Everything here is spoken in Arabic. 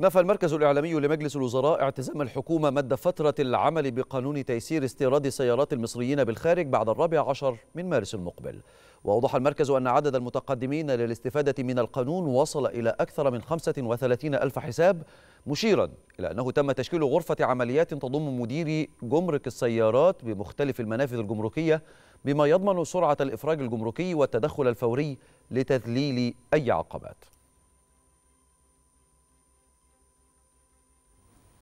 نفى المركز الإعلامي لمجلس الوزراء اعتزام الحكومة مد فترة العمل بقانون تيسير استيراد سيارات المصريين بالخارج بعد الرابع عشر من مارس المقبل وأوضح المركز أن عدد المتقدمين للاستفادة من القانون وصل إلى أكثر من 35 ألف حساب مشيرا إلى أنه تم تشكيل غرفة عمليات تضم مديري جمرك السيارات بمختلف المنافذ الجمركية بما يضمن سرعة الإفراج الجمركي والتدخل الفوري لتذليل أي عقبات